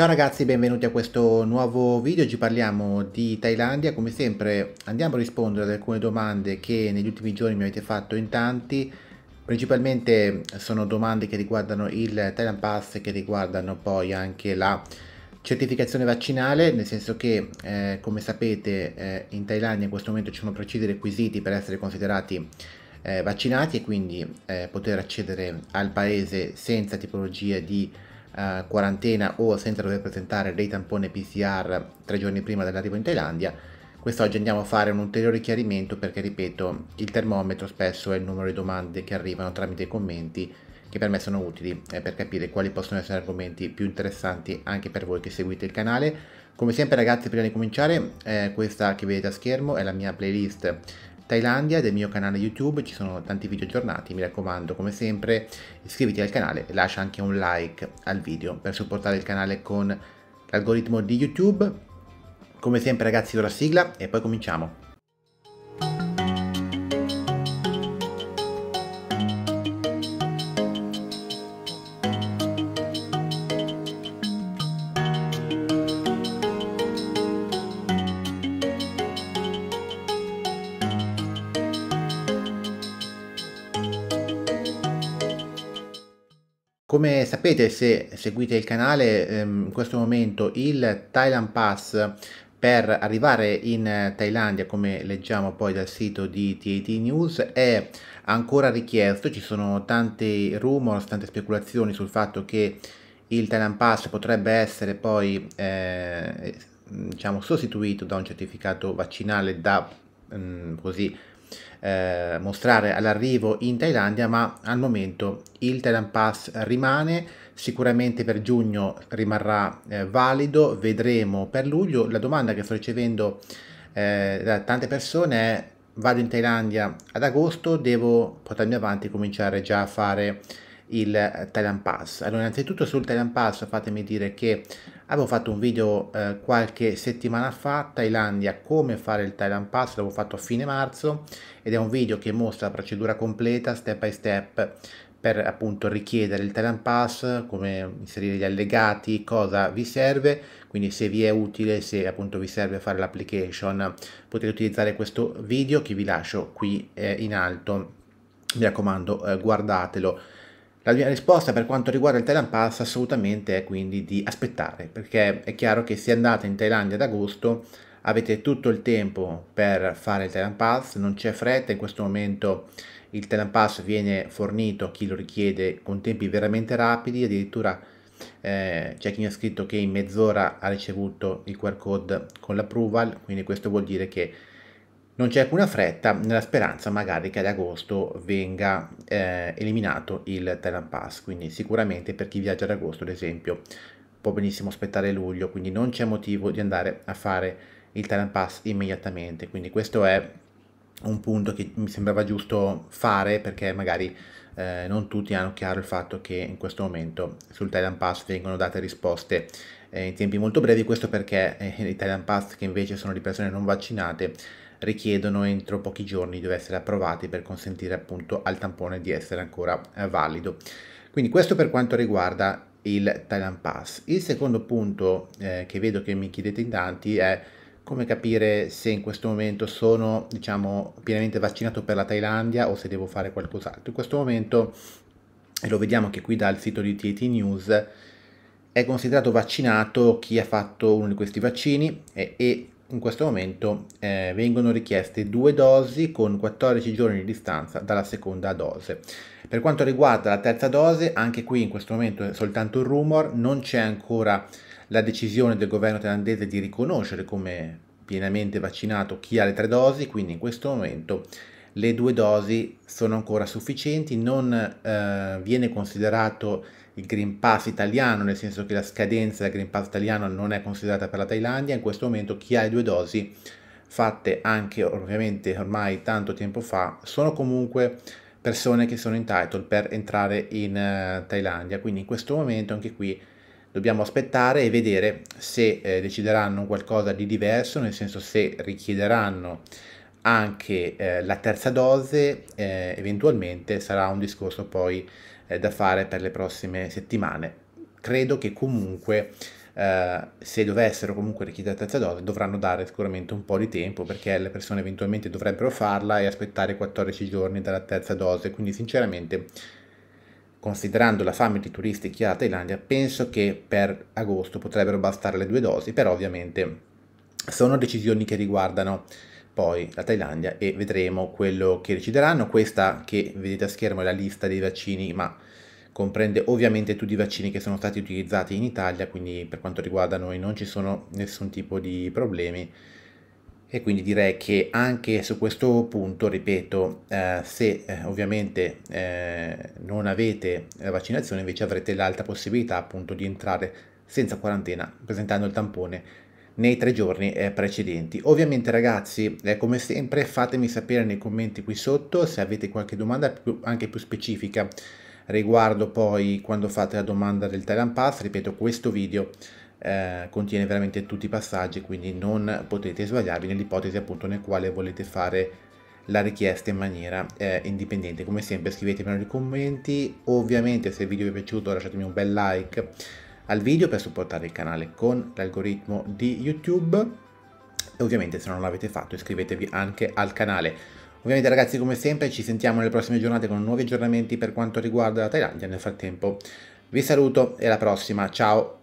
Ciao ragazzi, benvenuti a questo nuovo video. Oggi parliamo di Thailandia. Come sempre andiamo a rispondere ad alcune domande che negli ultimi giorni mi avete fatto in tanti. Principalmente sono domande che riguardano il Thailand Pass che riguardano poi anche la certificazione vaccinale, nel senso che eh, come sapete eh, in Thailandia in questo momento ci sono precisi requisiti per essere considerati eh, vaccinati e quindi eh, poter accedere al paese senza tipologie di eh, quarantena o senza dover presentare dei tamponi PCR tre giorni prima dell'arrivo in Thailandia, quest'oggi andiamo a fare un ulteriore chiarimento perché, ripeto, il termometro spesso è il numero di domande che arrivano tramite i commenti che per me sono utili eh, per capire quali possono essere argomenti più interessanti anche per voi che seguite il canale. Come sempre ragazzi, prima di cominciare, eh, questa che vedete a schermo è la mia playlist Thailandia del mio canale YouTube, ci sono tanti video aggiornati, mi raccomando come sempre iscriviti al canale e lascia anche un like al video per supportare il canale con l'algoritmo di YouTube. Come sempre ragazzi do la sigla e poi cominciamo. Come sapete se seguite il canale, ehm, in questo momento il Thailand Pass per arrivare in Thailandia, come leggiamo poi dal sito di TAT News, è ancora richiesto. Ci sono tanti rumors, tante speculazioni sul fatto che il Thailand Pass potrebbe essere poi eh, diciamo, sostituito da un certificato vaccinale da mh, mm, così eh, mostrare all'arrivo in Thailandia, ma al momento il Thailand Pass rimane, sicuramente per giugno rimarrà eh, valido, vedremo per luglio. La domanda che sto ricevendo eh, da tante persone è vado in Thailandia ad agosto, devo portarmi avanti e cominciare già a fare il eh, Thailand Pass. Allora, innanzitutto sul Thailand Pass fatemi dire che avevo fatto un video eh, qualche settimana fa, Thailandia, come fare il Thailand Pass, l'avevo fatto a fine marzo ed è un video che mostra la procedura completa, step by step, per appunto richiedere il Thailand Pass, come inserire gli allegati, cosa vi serve, quindi se vi è utile, se appunto vi serve fare l'application, potete utilizzare questo video che vi lascio qui eh, in alto, mi raccomando eh, guardatelo la mia risposta per quanto riguarda il Thailand Pass assolutamente è quindi di aspettare, perché è chiaro che se andate in Thailandia ad agosto avete tutto il tempo per fare il Thailand Pass, non c'è fretta, in questo momento il Thailand Pass viene fornito a chi lo richiede con tempi veramente rapidi, addirittura eh, c'è chi mi ha scritto che in mezz'ora ha ricevuto il QR code con l'approval, quindi questo vuol dire che non c'è alcuna fretta nella speranza magari che ad agosto venga eh, eliminato il Thailand Pass, quindi sicuramente per chi viaggia ad agosto ad esempio può benissimo aspettare luglio, quindi non c'è motivo di andare a fare il Thailand Pass immediatamente, quindi questo è un punto che mi sembrava giusto fare perché magari eh, non tutti hanno chiaro il fatto che in questo momento sul Thailand Pass vengono date risposte eh, in tempi molto brevi, questo perché eh, i Thailand Pass che invece sono di persone non vaccinate richiedono entro pochi giorni di essere approvati per consentire appunto al tampone di essere ancora eh, valido. Quindi questo per quanto riguarda il Thailand Pass. Il secondo punto eh, che vedo che mi chiedete in tanti è come capire se in questo momento sono diciamo pienamente vaccinato per la Thailandia o se devo fare qualcos'altro. In questo momento, e lo vediamo anche qui dal sito di TT News, è considerato vaccinato chi ha fatto uno di questi vaccini e, e in questo momento eh, vengono richieste due dosi con 14 giorni di distanza dalla seconda dose. Per quanto riguarda la terza dose, anche qui in questo momento è soltanto un rumor, non c'è ancora la decisione del governo thailandese di riconoscere come pienamente vaccinato chi ha le tre dosi, quindi in questo momento le due dosi sono ancora sufficienti, non eh, viene considerato il Green Pass italiano, nel senso che la scadenza del Green Pass italiano non è considerata per la Thailandia, in questo momento chi ha le due dosi fatte anche ovviamente ormai tanto tempo fa, sono comunque persone che sono entitled per entrare in uh, Thailandia, quindi in questo momento anche qui dobbiamo aspettare e vedere se eh, decideranno qualcosa di diverso, nel senso se richiederanno anche eh, la terza dose eh, eventualmente sarà un discorso poi eh, da fare per le prossime settimane. Credo che comunque eh, se dovessero comunque richiedere la terza dose dovranno dare sicuramente un po' di tempo perché le persone eventualmente dovrebbero farla e aspettare 14 giorni dalla terza dose. Quindi sinceramente considerando la fame di turisti che ha la Thailandia penso che per agosto potrebbero bastare le due dosi, però ovviamente sono decisioni che riguardano poi la Thailandia e vedremo quello che decideranno. Questa che vedete a schermo è la lista dei vaccini, ma comprende ovviamente tutti i vaccini che sono stati utilizzati in Italia, quindi per quanto riguarda noi non ci sono nessun tipo di problemi. E quindi direi che anche su questo punto, ripeto, eh, se eh, ovviamente eh, non avete la vaccinazione invece avrete l'alta possibilità appunto di entrare senza quarantena presentando il tampone nei tre giorni eh, precedenti. Ovviamente ragazzi, eh, come sempre fatemi sapere nei commenti qui sotto se avete qualche domanda più, anche più specifica riguardo poi quando fate la domanda del Thailand Pass, ripeto questo video eh, contiene veramente tutti i passaggi, quindi non potete sbagliarvi nell'ipotesi appunto nel quale volete fare la richiesta in maniera eh, indipendente. Come sempre scrivetemi nei commenti, ovviamente se il video vi è piaciuto lasciatemi un bel like al video per supportare il canale con l'algoritmo di YouTube. E ovviamente se non l'avete fatto iscrivetevi anche al canale. Ovviamente ragazzi come sempre ci sentiamo nelle prossime giornate con nuovi aggiornamenti per quanto riguarda la Thailandia. Nel frattempo vi saluto e alla prossima, ciao!